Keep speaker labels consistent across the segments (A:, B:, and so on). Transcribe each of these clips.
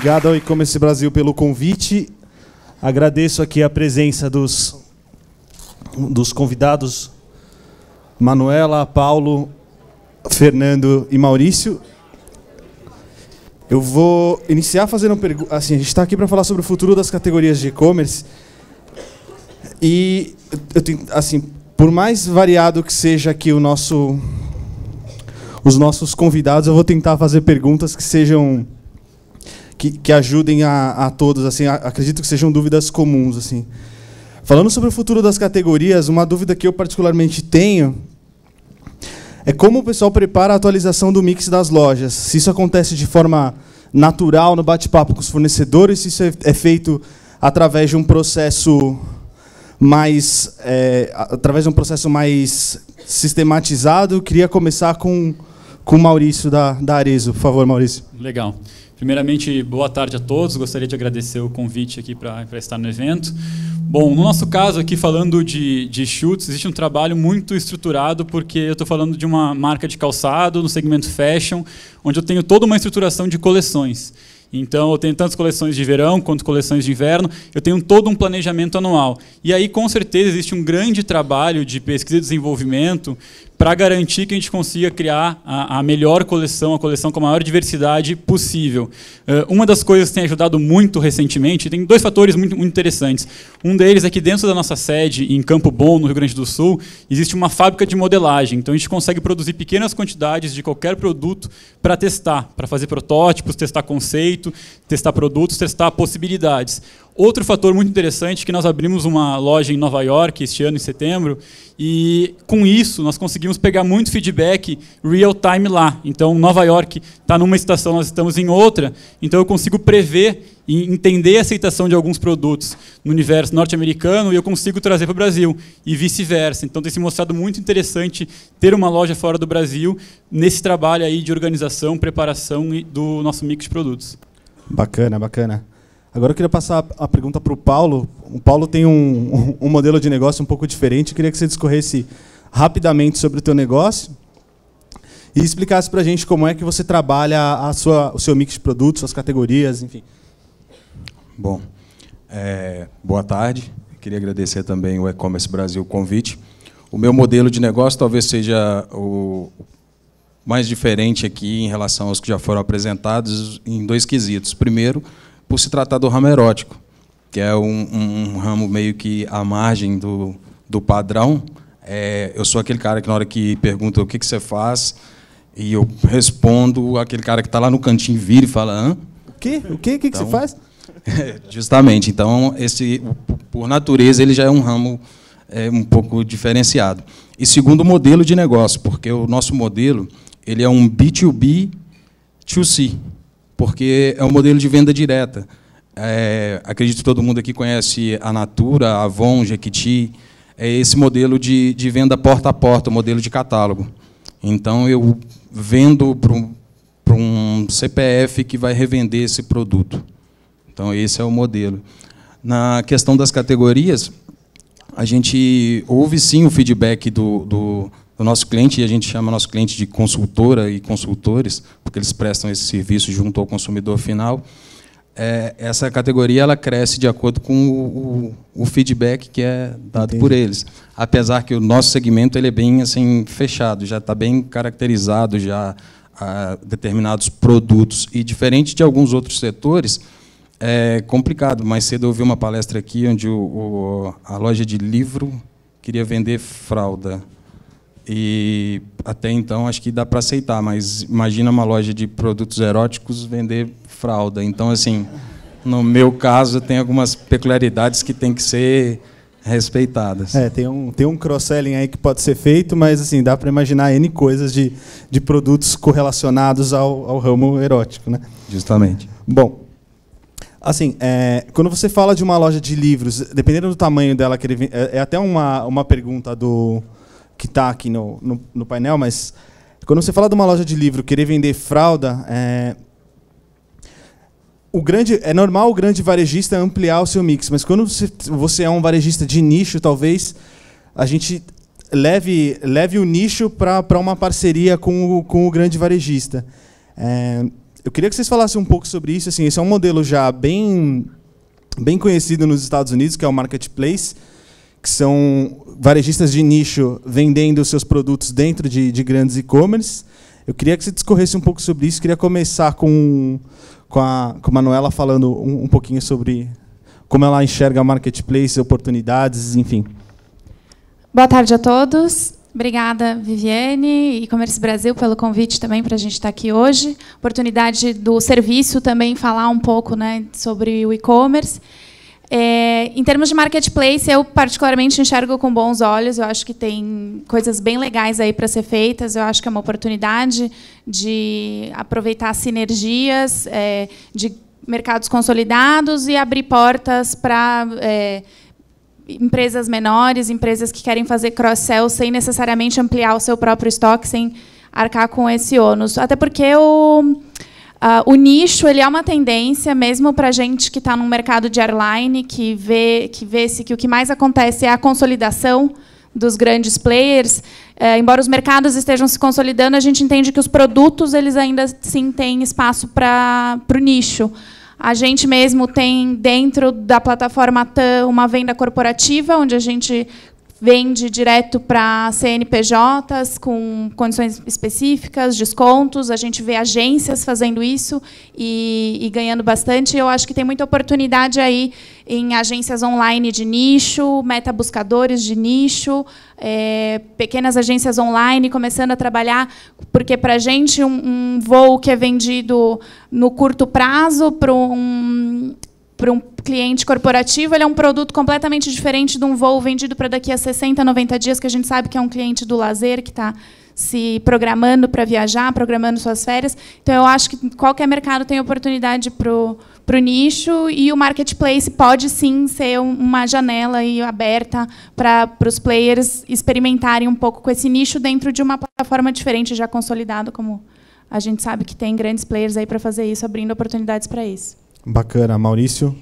A: Obrigado ao E-Commerce Brasil pelo convite. Agradeço aqui a presença dos, dos convidados Manuela, Paulo, Fernando e Maurício. Eu vou iniciar fazendo pergunta. Assim, a gente está aqui para falar sobre o futuro das categorias de e-commerce. E eu tenho, assim, por mais variado que seja aqui o nosso, os nossos convidados, eu vou tentar fazer perguntas que sejam que, que ajudem a, a todos. Assim, a, acredito que sejam dúvidas comuns. assim. Falando sobre o futuro das categorias, uma dúvida que eu particularmente tenho é como o pessoal prepara a atualização do mix das lojas. Se isso acontece de forma natural no bate-papo com os fornecedores, se isso é, é feito através de um processo mais é, através de um processo mais sistematizado. Eu queria começar com com o Maurício da, da Arezo, por favor, Maurício.
B: Legal. Primeiramente, boa tarde a todos. Gostaria de agradecer o convite aqui para estar no evento. Bom, no nosso caso aqui, falando de, de chutes, existe um trabalho muito estruturado, porque eu estou falando de uma marca de calçado no segmento fashion, onde eu tenho toda uma estruturação de coleções. Então, eu tenho tantas coleções de verão quanto coleções de inverno, eu tenho todo um planejamento anual. E aí, com certeza, existe um grande trabalho de pesquisa e desenvolvimento para garantir que a gente consiga criar a, a, melhor coleção, a coleção com a maior diversidade possível. Uh, uma das coisas que tem ajudado muito recentemente, tem dois fatores muito, muito, interessantes. Um deles é que dentro da nossa sede, em Campo Bom, no Rio Grande do Sul, existe uma fábrica de modelagem. Então a gente consegue produzir pequenas quantidades de qualquer produto para testar, para fazer protótipos, testar conceito, testar produtos, testar possibilidades. Outro fator muito interessante é que nós abrimos uma loja em Nova York este ano, em setembro, e com isso nós conseguimos pegar muito feedback real time lá. Então, Nova York está numa estação, nós estamos em outra, então eu consigo prever e entender a aceitação de alguns produtos no universo norte-americano e eu consigo trazer para o Brasil, e vice-versa. Então, tem se mostrado muito interessante ter uma loja fora do Brasil nesse trabalho aí de organização, preparação do nosso mix de produtos.
A: Bacana, bacana. Agora eu queria passar a pergunta para o Paulo. O Paulo tem um, um, modelo de negócio um pouco diferente. Eu queria que você discorresse rapidamente sobre o teu negócio e explicasse para a gente como é que você trabalha a sua, o seu mix de produtos, suas categorias, enfim.
C: Bom, é, boa tarde. Queria agradecer também o E-Commerce Brasil o convite. O meu modelo de negócio talvez seja o mais diferente aqui em relação aos que já foram apresentados em dois quesitos. Primeiro, por se tratar do ramo erótico, que é um, um, um ramo meio que à margem do, do padrão. É, eu sou aquele cara que, na hora que pergunta o que, que você faz, e eu respondo aquele cara que está lá no cantinho vira e fala: Hã?
A: O quê? O quê? O que, então, que você então, faz?
C: Justamente. Então, esse, por natureza, ele já é um ramo é, um pouco diferenciado. E segundo o modelo de negócio, porque o nosso modelo ele é um B2B 2C porque é um modelo de venda direta. É, acredito que todo mundo aqui conhece a Natura, a Avon, Jequiti. É esse modelo de, de venda porta a porta, o modelo de catálogo. Então, eu vendo para um, um CPF que vai revender esse produto. Então, esse é o modelo. Na questão das categorias, a gente houve sim o feedback do, do, o nosso cliente, e a gente chama nosso cliente de consultora e consultores, porque eles prestam esse serviço junto ao consumidor final, é, essa categoria ela cresce de acordo com o, o, o feedback que é dado Entendi. por eles. Apesar que o nosso segmento ele é bem assim fechado, já está bem caracterizado já determinados produtos. E diferente de alguns outros setores, é complicado. Mais cedo eu ouvi uma palestra aqui onde o, a loja de livro queria vender fralda. E até então acho que dá para aceitar, mas imagina uma loja de produtos eróticos vender fralda. Então, assim, no meu caso, tem algumas peculiaridades que tem que ser respeitadas.
A: É, tem um, tem um cross-selling aí que pode ser feito, mas assim, dá para imaginar N coisas de, de produtos correlacionados ao, ao ramo erótico, né? Justamente. Bom, assim, é, quando você fala de uma loja de livros, dependendo do tamanho dela, é, é até uma, uma pergunta do, que está aqui no, no, no, painel, mas quando você fala de uma loja de livro querer vender fralda, é, o grande é normal o grande varejista ampliar o seu mix, mas quando você, você é um varejista de nicho, talvez a gente leve, leve o nicho para uma parceria com o, com o grande varejista. É, eu queria que vocês falassem um pouco sobre isso. Assim, esse é um modelo já bem, bem conhecido nos Estados Unidos, que é o marketplace, que são varejistas de nicho vendendo seus produtos dentro de, de grandes e-commerce. Eu queria que você discorresse um pouco sobre isso. Queria começar com, com a, com a Manuela falando um, um pouquinho sobre como ela enxerga marketplace, oportunidades, enfim.
D: Boa tarde a todos. Obrigada, Viviane e Comércio Brasil, pelo convite também para a gente estar tá aqui hoje. Oportunidade do serviço também falar um pouco né, sobre o e-commerce. É, em termos de marketplace, eu particularmente enxergo com bons olhos. Eu acho que tem coisas bem legais aí para ser feitas. Eu acho que é uma oportunidade de aproveitar sinergias é, de mercados consolidados e abrir portas para é, empresas menores, empresas que querem fazer cross-sell sem necessariamente ampliar o seu próprio estoque, sem arcar com esse ônus. Até porque o Uh, o nicho ele é uma tendência, mesmo para gente que está no mercado de airline, que vê que vê se que o que mais acontece é a consolidação dos grandes players. Eh, embora os mercados estejam se consolidando, a gente entende que os produtos eles ainda sim têm espaço para o nicho. A gente mesmo tem dentro da plataforma TAM uma venda corporativa, onde a gente vende direto para CNPJs com condições específicas, descontos. A gente vê agências fazendo isso e, e, ganhando bastante. Eu acho que tem muita oportunidade aí em agências online de nicho, meta buscadores de nicho, é, pequenas agências online começando a trabalhar, porque para a gente um, um voo que é vendido no curto prazo para um para um cliente corporativo, ele é um produto completamente diferente de um voo vendido para daqui a 60, 90 dias, que a gente sabe que é um cliente do lazer, que está se programando para viajar, programando suas férias. Então, eu acho que qualquer mercado tem oportunidade para o, para o nicho e o marketplace pode sim ser uma janela aí aberta para, para os players experimentarem um pouco com esse nicho dentro de uma plataforma diferente, já consolidado, como a gente sabe que tem grandes players aí para fazer isso, abrindo oportunidades para isso.
A: Bacana, Maurício.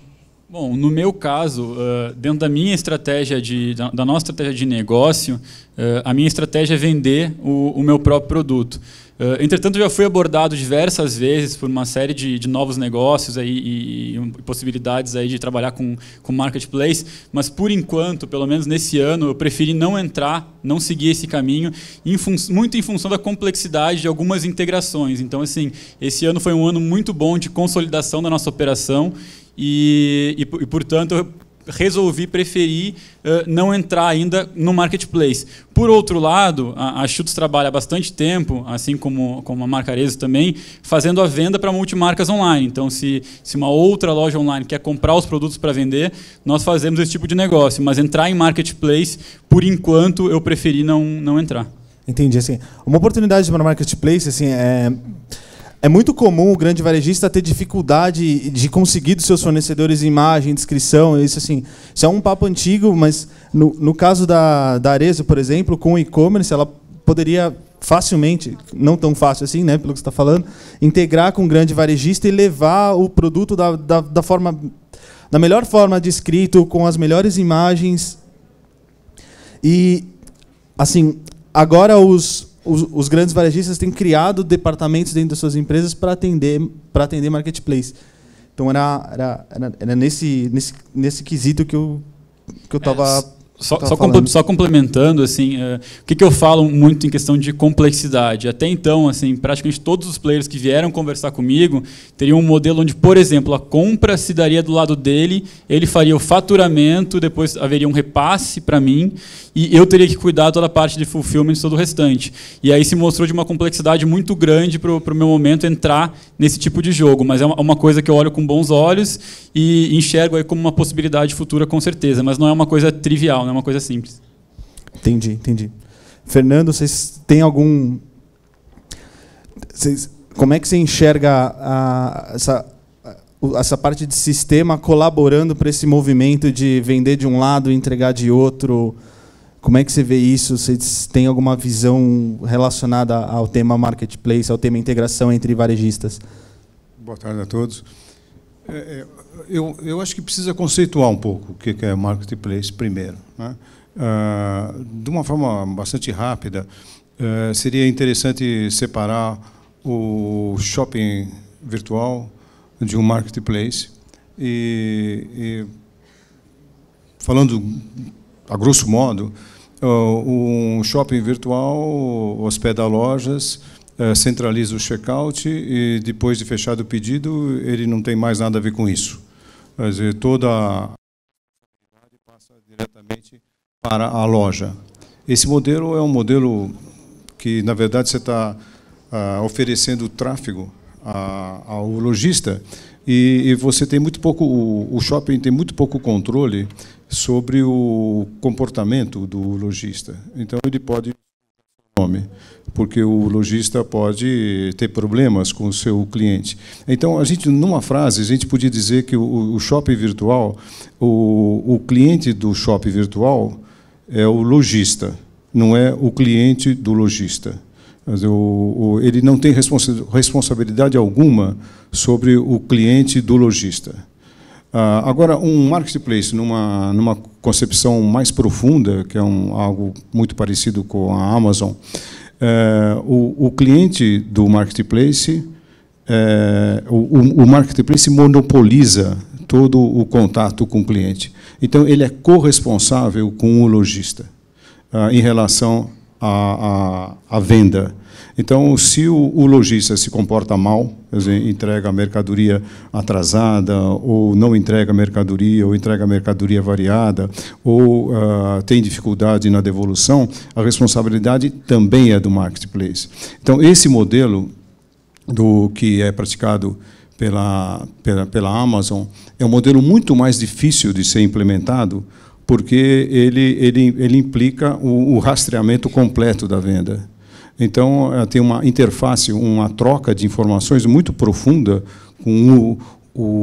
B: Bom, no meu caso, eh, dentro da minha estratégia de, da nossa estratégia de negócio, eh, a minha estratégia é vender o, o meu próprio produto. Uh, entretanto, já fui abordado diversas vezes por uma série de, de novos negócios aí, e, e, possibilidades aí de trabalhar com, com marketplace, mas por enquanto, pelo menos nesse ano, eu preferi não entrar, não seguir esse caminho, em muito em função da complexidade de algumas integrações. Então, assim, esse ano foi um ano muito bom de consolidação da nossa operação e, e, e portanto, eu resolvi preferir uh, não entrar ainda no marketplace. Por outro lado, a, a Chutes trabalha bastante tempo, assim como, como a Marcarezo também, fazendo a venda para multimarcas online. Então, se, se uma outra loja online quer comprar os produtos para vender, nós fazemos esse tipo de negócio. Mas entrar em marketplace, por enquanto, eu preferi não, não entrar.
A: Entendi. Assim, uma oportunidade para marketplace, assim, é é muito comum o grande varejista ter dificuldade de conseguir dos seus fornecedores imagem, descrição, isso assim. Isso é um papo antigo, mas no, no caso da, da Arezzo, por exemplo, com o e-commerce, ela poderia facilmente, não tão fácil assim, né, pelo que você está falando, integrar com o grande varejista e levar o produto da, da, da forma da melhor forma de escrito, com as melhores imagens. E assim, agora os os, os, grandes varejistas têm criado departamentos dentro das suas empresas para atender, para atender marketplace. Então era, era, era, nesse, nesse, nesse quesito que eu, que eu estava é, só, só, só,
B: complementando, assim, uh, o que, que, eu falo muito em questão de complexidade? Até então, assim, praticamente todos os players que vieram conversar comigo teriam um modelo onde, por exemplo, a compra se daria do lado dele, ele faria o faturamento, depois haveria um repasse para mim, e eu teria que cuidar toda a parte de fulfillment e todo o restante. E aí se mostrou de uma complexidade muito grande para o meu momento entrar nesse tipo de jogo, mas é uma, uma coisa que eu olho com bons olhos e enxergo aí como uma possibilidade futura, com certeza, mas não é uma coisa trivial. Né? não é uma coisa simples.
A: Entendi, entendi. Fernando, vocês têm algum. Vocês... Como é que você enxerga a... essa essa parte de sistema colaborando para esse movimento de vender de um lado e entregar de outro. Como é que você vê isso? Vocês têm alguma visão relacionada ao tema marketplace, ao tema integração entre varejistas? Boa tarde a todos.
E: É, é, eu, eu acho que precisa conceituar um pouco o que é marketplace primeiro. Né? Uh, de uma forma bastante rápida, uh, seria interessante separar o shopping virtual de um marketplace. E, e falando a grosso modo, uh, um shopping virtual hospeda lojas, eh, centraliza o checkout e depois de fechado o pedido, ele não tem mais nada a ver com isso. Quer dizer, toda a passa diretamente para a loja. Esse modelo é um modelo que, na verdade, você está ah, oferecendo tráfego a, ao lojista e, e, você tem muito pouco, o, o, shopping tem muito pouco controle sobre o comportamento do lojista. Então, ele pode nome, porque o lojista pode ter problemas com o seu cliente. Então, a gente, numa frase, a gente podia dizer que o, o shopping virtual, o, o cliente do shopping virtual é o lojista, não é o cliente do lojista. Ele não tem responsabilidade alguma sobre o cliente do lojista. Uh, agora, um marketplace, numa, numa concepção mais profunda, que é um, algo muito parecido com a Amazon, uh, o, o, cliente do marketplace, uh, o, o, marketplace monopoliza todo o contato com o cliente. Então, ele é corresponsável com o lojista ah, em relação à, à venda. Então, se o, o lojista se comporta mal, dizer, entrega a mercadoria atrasada, ou não entrega a mercadoria, ou entrega a mercadoria variada, ou uh, tem dificuldade na devolução, a responsabilidade também é do marketplace. Então, esse modelo do que é praticado pela, pela, pela Amazon é um modelo muito mais difícil de ser implementado, porque ele, ele, ele implica o, o rastreamento completo da venda. Então, tem uma interface, uma troca de informações muito profunda com o,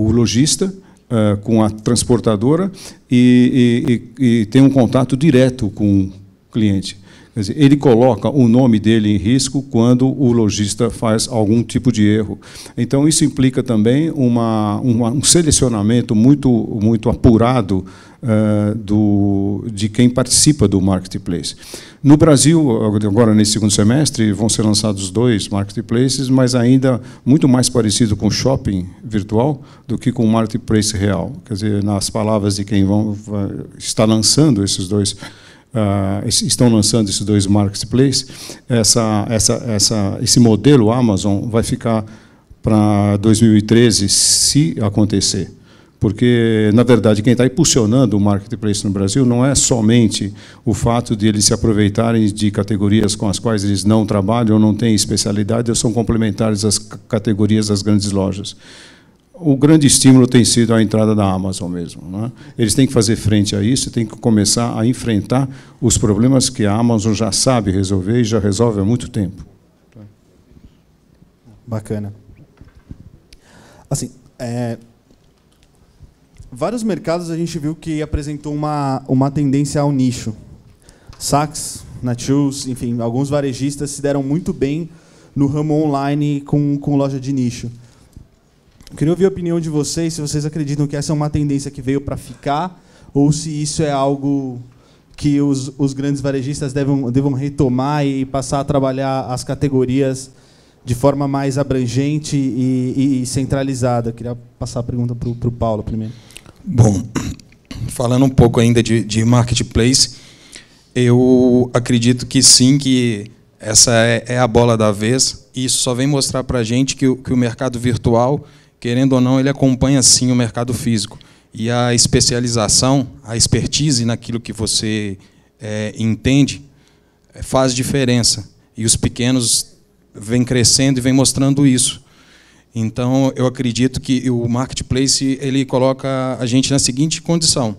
E: o lojista, eh, com a transportadora e, e, e tem um contato direto com o cliente. Dizer, ele coloca o nome dele em risco quando o lojista faz algum tipo de erro. Então, isso implica também uma, uma, um selecionamento muito, muito apurado uh, do, de quem participa do marketplace. No Brasil, agora nesse segundo semestre, vão ser lançados dois marketplaces, mas ainda muito mais parecido com shopping virtual do que com marketplace real. Quer dizer, nas palavras de quem vão, vai, está lançando esses dois Uh, estão lançando esses dois marketplaces, essa, essa, essa, esse modelo Amazon vai ficar para 2013, se acontecer. Porque, na verdade, quem está impulsionando o marketplace no Brasil não é somente o fato de eles se aproveitarem de categorias com as quais eles não trabalham, ou não têm especialidade, ou são complementares às categorias das grandes lojas o grande estímulo tem sido a entrada da Amazon mesmo. Né? Eles têm que fazer frente a isso, têm que começar a enfrentar os problemas que a Amazon já sabe resolver e já resolve há muito tempo.
A: Bacana. Assim, é, vários mercados a gente viu que apresentou uma, uma tendência ao nicho. Saks, Natius, enfim, alguns varejistas se deram muito bem no ramo online com, com loja de nicho. queria ouvir a opinião de vocês, se vocês acreditam que essa é uma tendência que veio para ficar, ou se isso é algo que os, os grandes varejistas devam, devam retomar e passar a trabalhar as categorias de forma mais abrangente e, e, e centralizada. queria passar a pergunta para o Paulo primeiro. Bom,
C: falando um pouco ainda de, de marketplace, eu acredito que sim, que essa é, é a bola da vez. E isso só vem mostrar para a gente que o, que o mercado virtual, querendo ou não, ele acompanha sim o mercado físico. E a especialização, a expertise naquilo que você é, entende, é, faz diferença. E os pequenos vêm crescendo e vêm mostrando isso. Então, eu acredito que o marketplace ele coloca a gente na seguinte condição: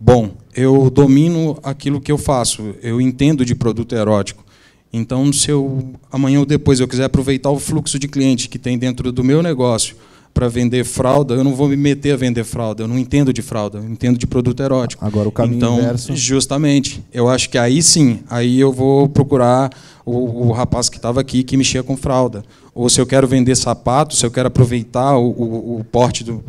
C: bom, eu domino aquilo que eu faço, eu entendo de produto erótico. Então, se eu amanhã ou depois eu quiser aproveitar o fluxo de cliente que tem dentro do meu negócio para vender fralda, eu não vou me meter a vender fralda. Eu não entendo de fralda, eu entendo de produto erótico. Agora o caminho então, inverso. Justamente. Eu acho que aí sim, aí eu vou procurar o, o rapaz que estava aqui que mexia com fralda. Ou se eu quero vender sapato, se eu quero aproveitar o, o, o porte do,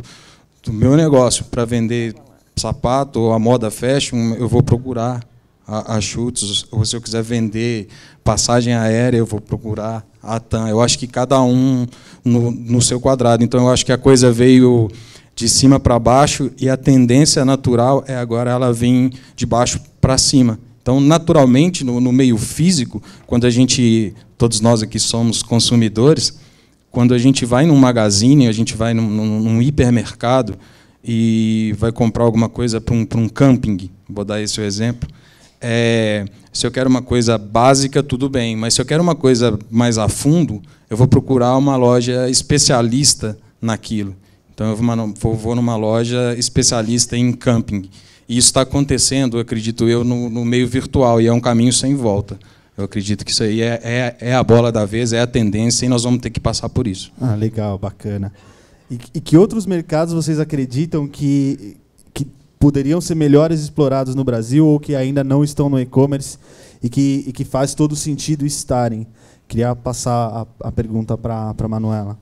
C: do meu negócio para vender sapato ou a moda fashion, eu vou procurar a, a chutes, ou se eu quiser vender passagem aérea, eu vou procurar a TAM. Eu acho que cada um no, no seu quadrado. Então, eu acho que a coisa veio de cima para baixo e a tendência natural é agora ela vir de baixo para cima. Então, naturalmente, no, no, meio físico, quando a gente, todos nós aqui somos consumidores, quando a gente vai num magazine, a gente vai num, num, num hipermercado e vai comprar alguma coisa para um, um camping, vou dar esse exemplo, é, se eu quero uma coisa básica, tudo bem, mas se eu quero uma coisa mais a fundo, eu vou procurar uma loja especialista naquilo. Então eu vou, numa loja especialista em camping. E isso está acontecendo, acredito eu, no, no, meio virtual, e é um caminho sem volta. Eu acredito que isso aí é, é, é, a bola da vez, é a tendência, e nós vamos ter que passar por isso.
A: Ah, legal, bacana. E, e que outros mercados vocês acreditam que, poderiam ser melhores explorados no Brasil ou que ainda não estão no e-commerce e que, e que faz todo sentido estarem. Queria passar a, a pergunta para a Manuela.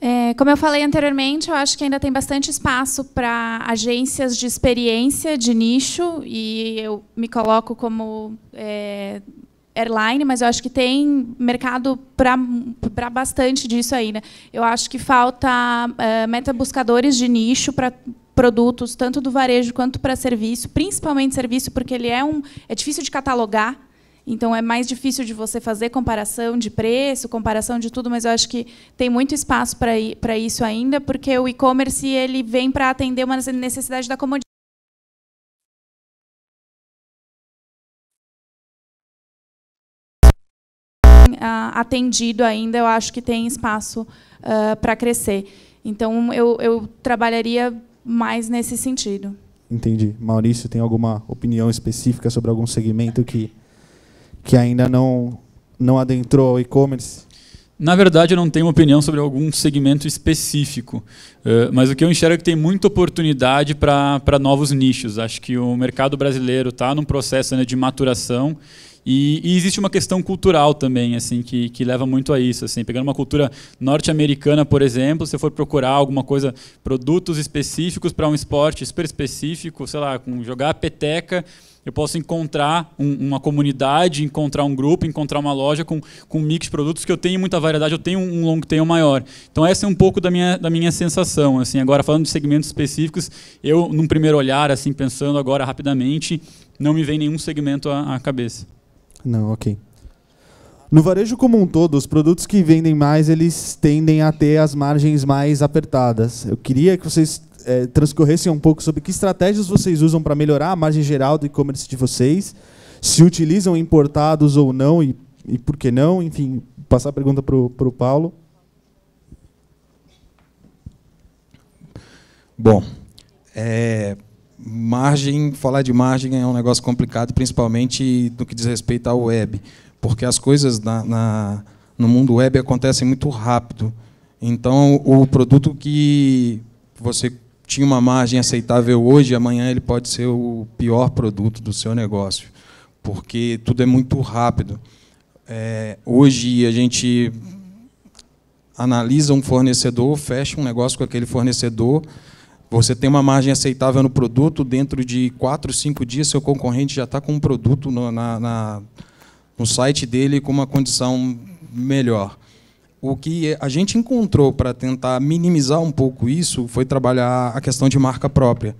D: É, como eu falei anteriormente, eu acho que ainda tem bastante espaço para agências de experiência, de nicho, e eu me coloco como é, airline, mas eu acho que tem mercado para bastante disso ainda. Eu acho que falta é, meta buscadores de nicho produtos, tanto do varejo quanto para serviço, principalmente serviço, porque ele é um. é difícil de catalogar. Então é mais difícil de você fazer comparação de preço, comparação de tudo, mas eu acho que tem muito espaço para isso ainda, porque o e-commerce ele vem para atender uma necessidade da comodidade. atendido ainda, eu acho que tem espaço uh, ah, para crescer. Então, eu, eu trabalharia mais nesse sentido.
A: Entendi. Maurício, tem alguma opinião específica sobre algum segmento que, que ainda não, não adentrou ao e-commerce?
B: Na verdade, eu não tenho opinião sobre algum segmento específico, eh, mas o que eu enxergo é que tem muita oportunidade para novos nichos. Acho que o mercado brasileiro está num processo né, de maturação e, e, existe uma questão cultural também, assim, que, que leva muito a isso. Assim, pegando uma cultura norte-americana, por exemplo, se você for procurar alguma coisa, produtos específicos para um esporte super específico, sei lá, com jogar peteca, eu posso encontrar um, uma comunidade, encontrar um grupo, encontrar uma loja com, com um mix de produtos que eu tenho muita variedade, eu tenho um long tail maior. Então essa é um pouco da minha, da minha sensação. assim. Agora, falando de segmentos específicos, eu, num primeiro olhar, assim pensando agora rapidamente, não me vem nenhum segmento à, à cabeça.
A: Não, ok. No varejo como um todo, os produtos que vendem mais, eles tendem a ter as margens mais apertadas. Eu queria que vocês é, transcorressem um pouco sobre que estratégias vocês usam para melhorar a margem geral do e-commerce de vocês, se utilizam importados ou não e, e por que não. Enfim, passar a pergunta para o Paulo. Bom, é,
C: margem, falar de margem é um negócio complicado, principalmente no que diz respeito ao web, porque as coisas na, na, no mundo web acontecem muito rápido. Então, o produto que você tinha uma margem aceitável hoje, amanhã ele pode ser o pior produto do seu negócio, porque tudo é muito rápido. É, hoje a gente analisa um fornecedor, fecha um negócio com aquele fornecedor, você tem uma margem aceitável no produto, dentro de 4, 5 dias, seu concorrente já está com um produto no, na, na, no site dele com uma condição melhor. O que a gente encontrou para tentar minimizar um pouco isso foi trabalhar a questão de marca própria.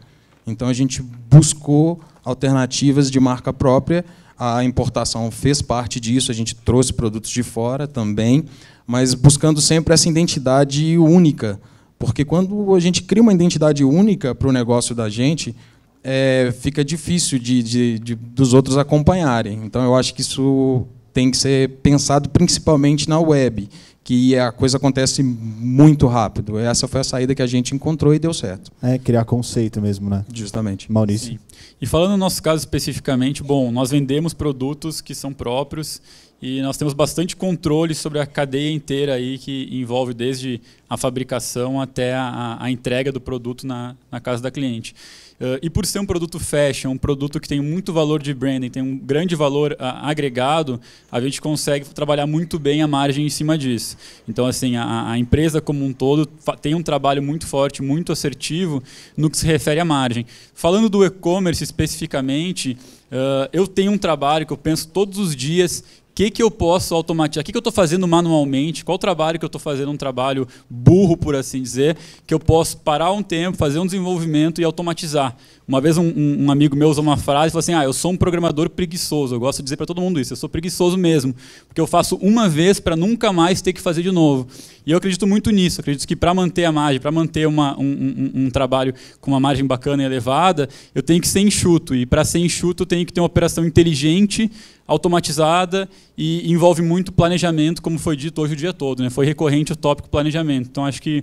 C: Então a gente buscou alternativas de marca própria. A importação fez parte disso, a gente trouxe produtos de fora também, mas buscando sempre essa identidade única porque quando a gente cria uma identidade única para o negócio da gente, é, fica difícil de, de, de, dos outros acompanharem. Então, eu acho que isso tem que ser pensado principalmente na web que a coisa acontece muito rápido. Essa foi a saída que a gente encontrou e deu certo.
A: É, criar conceito mesmo, né? Justamente. Maurício. Sim.
B: E falando no nosso caso especificamente, bom, nós vendemos produtos que são próprios e nós temos bastante controle sobre a cadeia inteira aí que envolve desde a fabricação até a, a entrega do produto na, na casa da cliente. Uh, e por ser um produto fashion, um produto que tem muito valor de branding, tem um grande valor uh, agregado, a gente consegue trabalhar muito bem a margem em cima disso. Então, assim, a, a empresa como um todo tem um trabalho muito forte, muito assertivo no que se refere à margem. Falando do e-commerce especificamente, uh, eu tenho um trabalho que eu penso todos os dias que, que eu posso automatizar? O que, que eu estou fazendo manualmente? Qual trabalho que eu estou fazendo, um trabalho burro, por assim dizer, que eu posso parar um tempo, fazer um desenvolvimento e automatizar? Uma vez um, um amigo meu usou uma frase e falou assim: Ah, eu sou um programador preguiçoso. Eu gosto de dizer para todo mundo isso, eu sou preguiçoso mesmo, porque eu faço uma vez para nunca mais ter que fazer de novo. E eu acredito muito nisso. Eu acredito que para manter a margem, para manter uma, um, um, um, trabalho com uma margem bacana e elevada, eu tenho que ser enxuto. E para ser enxuto, eu tenho que ter uma operação inteligente automatizada e envolve muito planejamento, como foi dito hoje o dia todo. Né? Foi recorrente o tópico planejamento. Então, acho que,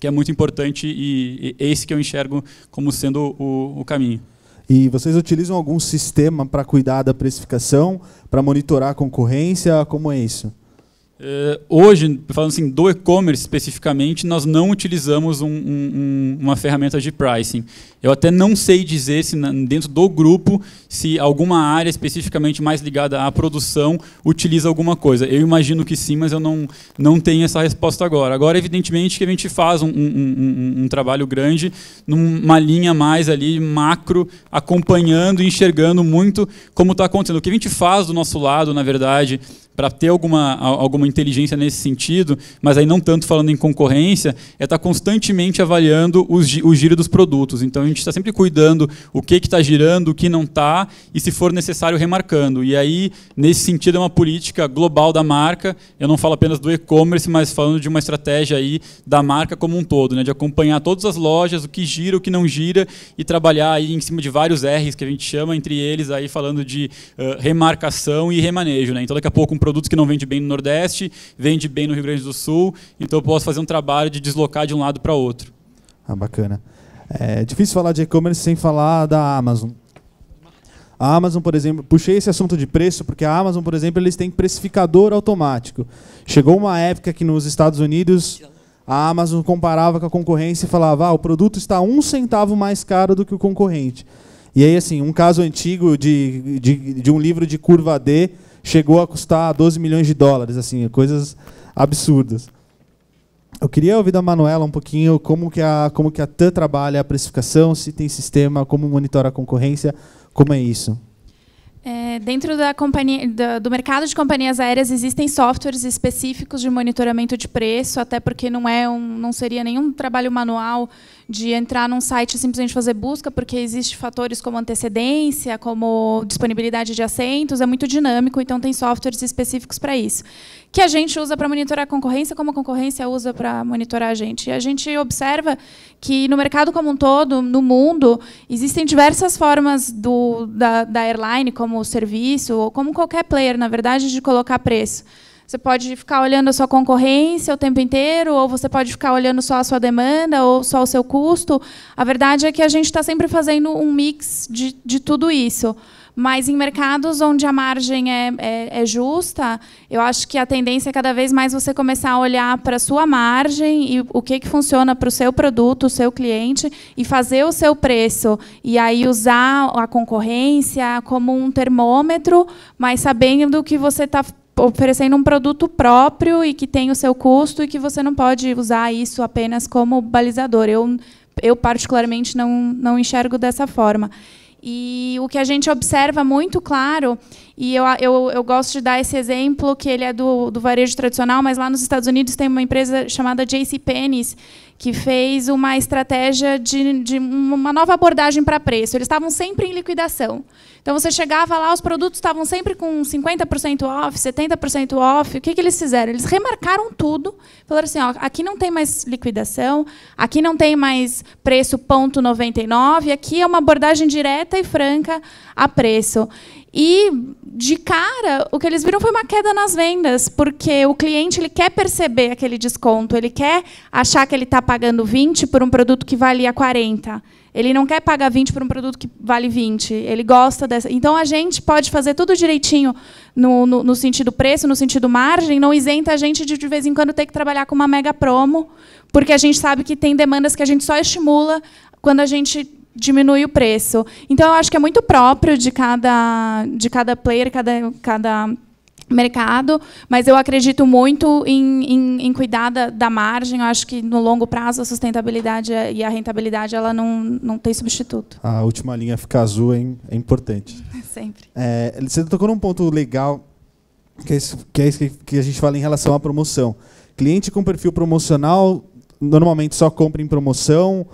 B: que é muito importante e, e esse que eu enxergo como sendo o, o caminho.
A: E vocês utilizam algum sistema para cuidar da precificação, para monitorar a concorrência? Como é isso?
B: Eh, hoje, falando assim, do e-commerce especificamente, nós não utilizamos um, um, uma ferramenta de pricing. Eu até não sei dizer se dentro do grupo se alguma área especificamente mais ligada à produção utiliza alguma coisa. Eu imagino que sim, mas eu não, não tenho essa resposta agora. Agora, evidentemente, que a gente faz um, um trabalho grande numa linha mais ali macro, acompanhando e enxergando muito como está acontecendo. O que a gente faz do nosso lado, na verdade, para ter alguma, alguma inteligência nesse sentido, mas aí não tanto falando em concorrência, é estar tá constantemente avaliando os, o giro dos produtos. Então a gente está sempre cuidando o que está girando, o que não está, e se for necessário, remarcando. E aí, nesse sentido, é uma política global da marca. Eu não falo apenas do e-commerce, mas falando de uma estratégia aí da marca como um todo, né? de acompanhar todas as lojas, o que gira, o que não gira, e trabalhar aí em cima de vários R's que a gente chama, entre eles aí falando de uh, remarcação e remanejo. Né? Então daqui a pouco um produtos que não vende bem no Nordeste, vende bem no Rio Grande do Sul, então eu posso fazer um trabalho de deslocar de um lado para outro.
A: Ah, bacana. É difícil falar de e-commerce sem falar da Amazon. A Amazon, por exemplo, puxei esse assunto de preço, porque a Amazon, por exemplo, eles têm precificador automático. Chegou uma época que nos Estados Unidos a Amazon comparava com a concorrência e falava: ah, o produto está um centavo mais caro do que o concorrente. E aí, assim, um caso antigo de, de, de um livro de curva D chegou a custar 12 milhões de dólares, assim, coisas absurdas. Eu queria ouvir da Manuela um pouquinho como que a como que a TAN trabalha a precificação, se tem sistema, como monitora a concorrência, como é isso.
D: É, dentro da companhia, do mercado de companhias aéreas existem softwares específicos de monitoramento de preço, até porque não é um, não seria nenhum trabalho manual de entrar num site e simplesmente fazer busca, porque existem fatores como antecedência, como disponibilidade de assentos, é muito dinâmico, então tem softwares específicos para isso que a gente usa para monitorar a concorrência, como a concorrência usa para monitorar a gente. E a gente observa que no mercado como um todo, no mundo, existem diversas formas do, da, da airline, como serviço, ou como qualquer player, na verdade, de colocar preço. Você pode ficar olhando a sua concorrência o tempo inteiro, ou você pode ficar olhando só a sua demanda, ou só o seu custo. A verdade é que a gente está sempre fazendo um mix de, de tudo isso. Mas em mercados onde a margem é, é, é justa, eu acho que a tendência é cada vez mais você começar a olhar para a sua margem e o que, que funciona para o seu produto, o seu cliente, e fazer o seu preço. E aí usar a concorrência como um termômetro, mas sabendo que você está oferecendo um produto próprio e que tem o seu custo e que você não pode usar isso apenas como balizador. Eu, eu particularmente, não, não enxergo dessa forma. E o que a gente observa muito claro, e eu, eu, eu gosto de dar esse exemplo, que ele é do, do varejo tradicional, mas lá nos Estados Unidos tem uma empresa chamada JCPenney's, que fez uma estratégia de, de uma nova abordagem para preço. Eles estavam sempre em liquidação. Então você chegava lá, os produtos estavam sempre com 50% off, 70% off. O que, que eles fizeram? Eles remarcaram tudo. Falaram assim: ó, aqui não tem mais liquidação, aqui não tem mais preço ponto 99, aqui é uma abordagem direta e franca a preço. E de cara, o que eles viram foi uma queda nas vendas, porque o cliente ele quer perceber aquele desconto, ele quer achar que ele está pagando 20 por um produto que valia 40. Ele não quer pagar 20 por um produto que vale 20. Ele gosta dessa. Então a gente pode fazer tudo direitinho no, no, no sentido preço, no sentido margem, não isenta a gente de de vez em quando ter que trabalhar com uma mega promo, porque a gente sabe que tem demandas que a gente só estimula quando a gente diminui o preço. Então, eu acho que é muito próprio de cada, de cada player, cada, cada mercado, mas eu acredito muito em, em, em cuidar da, da, margem. Eu acho que no longo prazo a sustentabilidade e a rentabilidade ela não, não tem substituto. A
A: última linha ficar azul é, importante. Sempre. É, você tocou num ponto legal que é, isso, que é isso que a gente fala em relação à promoção. Cliente com perfil promocional normalmente só compra em promoção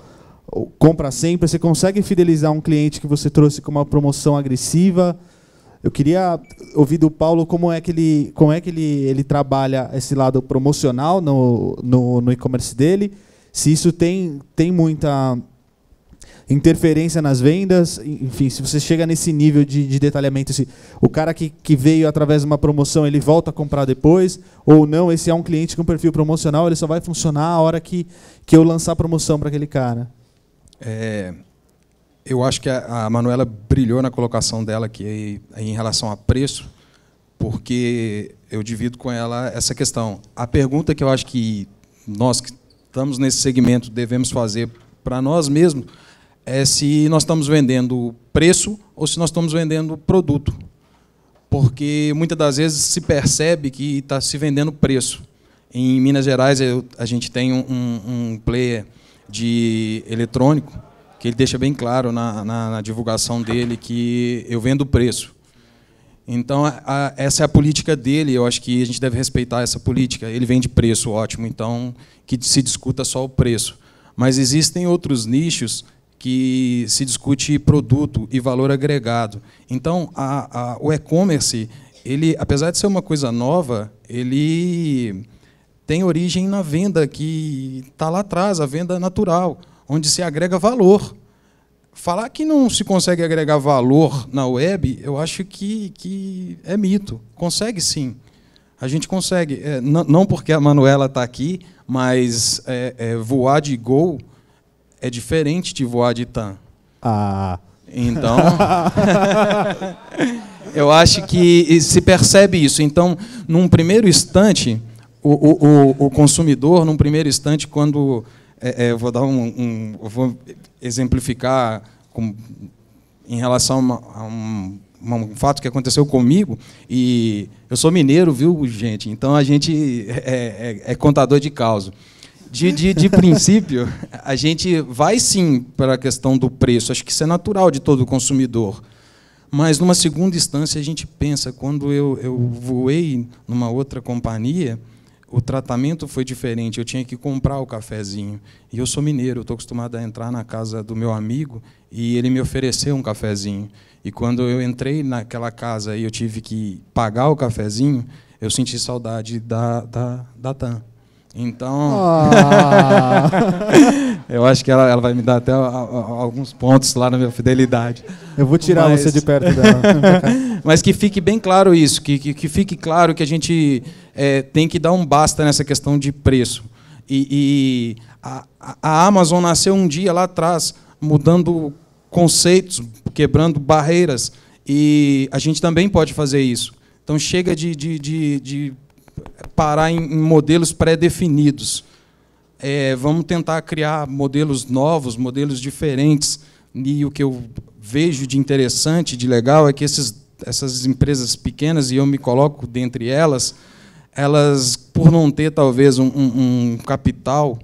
A: compra sempre, você consegue fidelizar um cliente que você trouxe com uma promoção agressiva. Eu queria ouvir do Paulo como é que ele, como é que ele, ele trabalha esse lado promocional no, no, no e-commerce dele, se isso tem, tem muita interferência nas vendas, enfim, se você chega nesse nível de, de detalhamento, se o cara que, que veio através de uma promoção, ele volta a comprar depois, ou não, esse é um cliente com perfil promocional, ele só vai funcionar a hora que, que eu lançar promoção para aquele cara.
C: É, eu acho que a, a Manuela brilhou na colocação dela aqui em relação a preço, porque eu divido com ela essa questão. A pergunta que eu acho que nós que estamos nesse segmento devemos fazer para nós mesmos é se nós estamos vendendo preço ou se nós estamos vendendo produto. Porque muitas das vezes se percebe que está se vendendo preço. Em Minas Gerais, eu, a gente tem um, um player de eletrônico, que ele deixa bem claro na, na, na divulgação dele que eu vendo o preço. Então, a, a, essa é a política dele, eu acho que a gente deve respeitar essa política. Ele vende preço, ótimo, então que se discuta só o preço. Mas existem outros nichos que se discute produto e valor agregado. Então, a, o e-commerce, ele, apesar de ser uma coisa nova, ele tem origem na venda que está lá atrás, a venda natural, onde se agrega valor. Falar que não se consegue agregar valor na web, eu acho que, que é mito. Consegue sim. A gente consegue. É, não porque a Manuela está aqui, mas é, é, voar de gol é diferente de voar de Tan Ah. Então. eu acho que se percebe isso. Então, num primeiro instante o, o, o, consumidor, num primeiro instante, quando. É, é, vou dar um, um, vou exemplificar com, em relação a, a um, um, fato que aconteceu comigo. E eu sou mineiro, viu, gente? Então a gente é, é, é, é contador de causa. De, de, de princípio, a gente vai sim para a questão do preço. Acho que isso é natural de todo consumidor. Mas, numa segunda instância, a gente pensa: quando eu, eu voei numa outra companhia, o tratamento foi diferente, eu tinha que comprar o cafezinho. E eu sou mineiro, estou acostumado a entrar na casa do meu amigo e ele me ofereceu um cafezinho. E quando eu entrei naquela casa e eu tive que pagar o cafezinho, eu senti saudade da, da, da TAM. Então, ah. eu acho que ela, ela vai me dar até a, a, alguns pontos lá na minha fidelidade. Eu vou tirar Mas... você de perto dela. Mas que fique bem claro isso, que, que, que fique claro que a gente é, tem que dar um basta nessa questão de preço. E, e a, a, Amazon nasceu um dia lá atrás, mudando conceitos, quebrando barreiras. E a gente também pode fazer isso. Então chega de, de, de, de parar em, modelos pré-definidos. É, vamos tentar criar modelos novos, modelos diferentes. E o que eu vejo de interessante, de legal, é que esses, essas empresas pequenas, e eu me coloco dentre elas, elas, por não ter talvez um, um, capital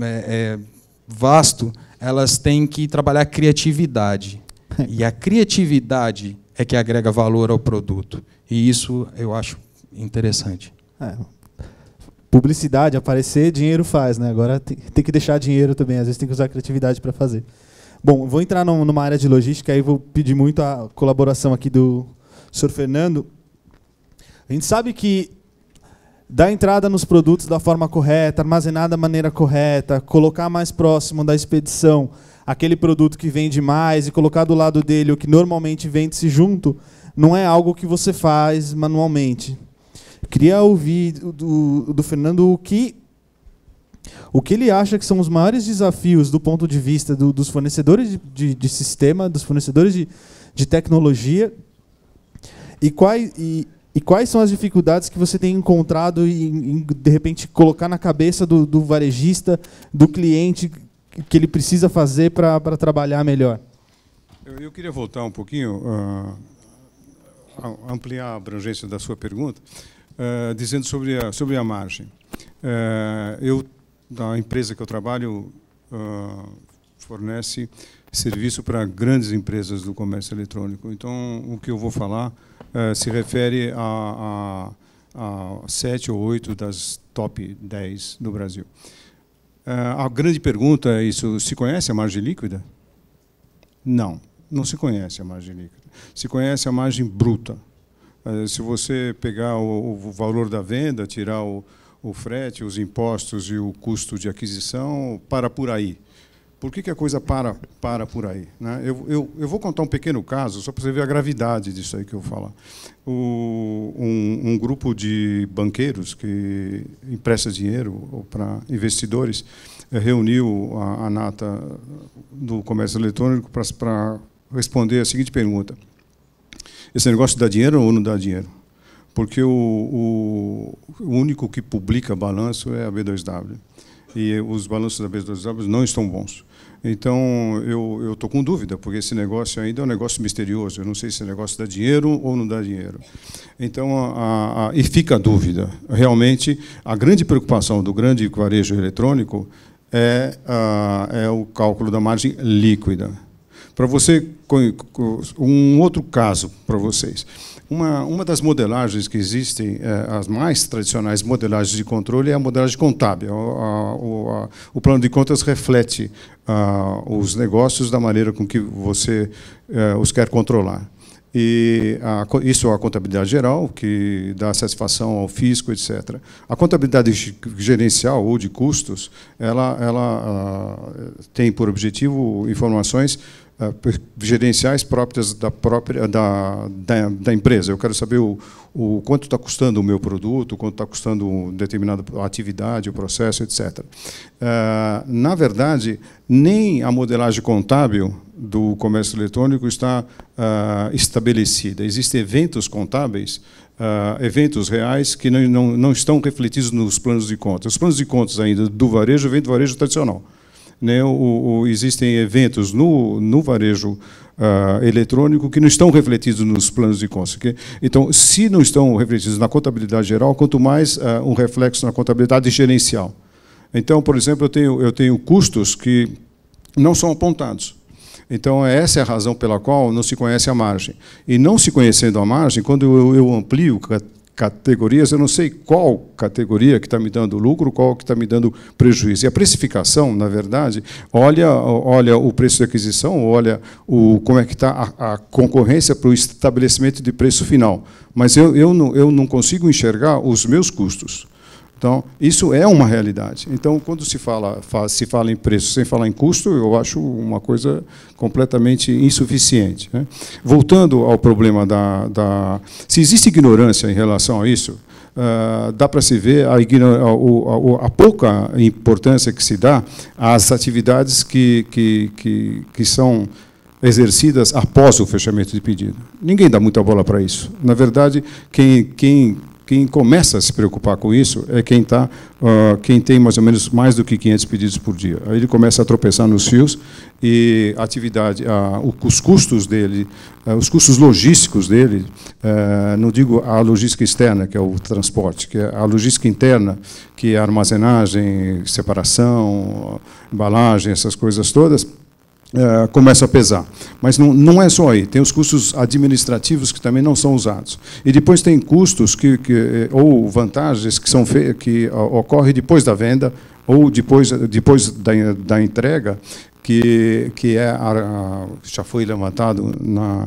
C: é, é, vasto, elas têm que trabalhar criatividade. E a criatividade é que agrega valor ao produto. E isso eu acho interessante.
A: É. Publicidade, aparecer, dinheiro faz, né? Agora tem, que deixar dinheiro também, às vezes tem que usar criatividade para fazer. Bom, vou entrar numa área de logística e vou pedir muito a colaboração aqui do Sr. Fernando. A gente sabe que dar entrada nos produtos da forma correta, armazenar da maneira correta, colocar mais próximo da expedição aquele produto que vende mais e colocar do lado dele o que normalmente vende-se junto, não é algo que você faz manualmente. Queria ouvir do, do Fernando o que o que ele acha que são os maiores desafios do ponto de vista do, dos fornecedores de, de, de, sistema, dos fornecedores de, de tecnologia, e, quais, e, e quais são as dificuldades que você tem encontrado em, em de repente, colocar na cabeça do, do, varejista, do cliente, que ele precisa fazer para trabalhar melhor?
E: Eu, eu, queria voltar um pouquinho, uh, ampliar a abrangência da sua pergunta, uh, dizendo sobre a, sobre a margem. Uh, eu, da empresa que eu trabalho, fornece serviço para grandes empresas do comércio eletrônico. Então, o que eu vou falar eh, se refere a, a, a sete ou oito das top 10 do Brasil. Uh, a grande pergunta é isso, se conhece a margem líquida? Não, não se conhece a margem líquida. Se conhece a margem bruta. Uh, se você pegar o, o, valor da venda, tirar o, o frete, os impostos e o custo de aquisição, para por aí por que, que a coisa para, para por aí? Né? Eu, eu, eu, vou contar um pequeno caso, só para você ver a gravidade disso aí que eu falo. falar. O, um, um, grupo de banqueiros que empresta dinheiro para investidores eh, reuniu a, a nata do comércio eletrônico para, responder a seguinte pergunta. Esse negócio dá dinheiro ou não dá dinheiro? porque o, o, único que publica balanço é a B2W. E os balanços da B2W não estão bons. Então, eu estou com dúvida, porque esse negócio ainda é um negócio misterioso. Eu não sei se o negócio dá dinheiro ou não dá dinheiro. Então, a, a, e fica a dúvida. Realmente, a grande preocupação do grande varejo eletrônico é, a, é o cálculo da margem líquida. Para você, um outro caso para vocês. Uma, uma das modelagens que existem, é, as mais tradicionais modelagens de controle, é a modelagem contábil. O, a, a, o plano de contas reflete a, os negócios da maneira com que você é, os quer controlar. E a, isso é a contabilidade geral, que dá satisfação ao fisco, etc. A contabilidade gerencial ou de custos, ela, ela a, tem por objetivo informações eh, gerenciais próprias da própria da, da, da empresa. Eu quero saber o, o quanto está custando o meu produto, quanto está custando determinada atividade, o processo, etc. Eh, na verdade, nem a modelagem contábil do comércio eletrônico está eh, estabelecida. Existem eventos contábeis Uh, eventos reais que não, não, não, estão refletidos nos planos de contas. Os planos de contas ainda do varejo vêm do varejo tradicional né, o, o, existem eventos no, no varejo uh, eletrônico que não estão refletidos nos planos de contas. Okay? Então, se não estão refletidos na contabilidade geral, quanto mais uh, um reflexo na contabilidade gerencial. Então, por exemplo, eu tenho, eu tenho custos que não são apontados. Então, essa é a razão pela qual não se conhece a margem. E não se conhecendo a margem, quando eu, eu amplio categorias, eu não sei qual categoria que está me dando lucro, qual que está me dando prejuízo. E a precificação, na verdade, olha, olha o preço de aquisição, olha o, como é que está a, a concorrência para o estabelecimento de preço final. Mas eu, eu, não, eu não consigo enxergar os meus custos. Então, isso é uma realidade. Então, quando se fala, se fala em preço sem falar em custo, eu acho uma coisa completamente insuficiente. Né? Voltando ao problema da, da. Se existe ignorância em relação a isso, Uh, dá para se ver a, a, a, a, pouca importância que se dá às atividades que, que, que, que são exercidas após o fechamento de pedido. Ninguém dá muita bola para isso. Na verdade, quem, quem quem começa a se preocupar com isso é quem, tá, uh, quem tem mais ou menos mais do que 500 pedidos por dia. Aí ele começa a tropeçar nos fios e a atividade, uh, os custos dele, uh, os custos logísticos dele, eh, não digo a logística externa, que é o transporte, que é a logística interna, que é armazenagem, separação, embalagem, essas coisas todas, é, começa a pesar. Mas não, não é só aí, tem os custos administrativos que também não são usados. E depois tem custos que, que é, ou vantagens que, são que ocorrem depois da venda ou depois, depois da, da entrega, que, que é a, já foi levantado na,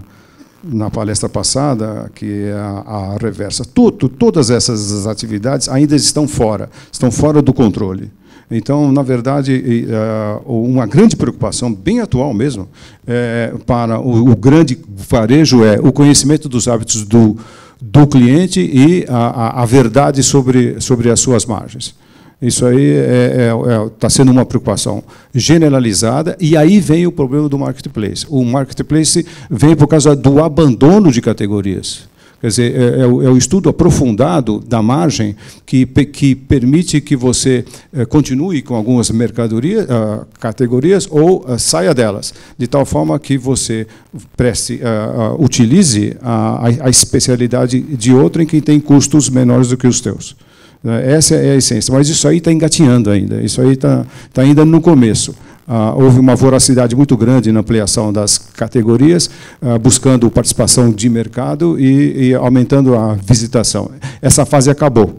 E: na palestra passada, que é a, a reversa. Tudo, todas essas atividades ainda estão fora, estão fora do controle. Então, na verdade, ah, uma grande preocupação, bem atual mesmo, é, para o, o grande varejo é o conhecimento dos hábitos do, do cliente e a, a, a verdade sobre, sobre as suas margens. Isso aí está é, é, é tá sendo uma preocupação generalizada, e aí vem o problema do marketplace. O marketplace vem por causa do abandono de categorias. Quer dizer, é, é, o, é o, estudo aprofundado da margem que, que permite que você é, continue com algumas mercadorias, ah, categorias ou ah, saia delas, de tal forma que você preste, ah, utilize a, a especialidade de em que tem custos menores do que os teus. Né, essa é a essência. Mas isso aí está engatinhando ainda, isso aí está, está ainda no começo. Ah, houve uma voracidade muito grande na ampliação das categorias, ah, buscando participação de mercado e, e aumentando a visitação. Essa fase acabou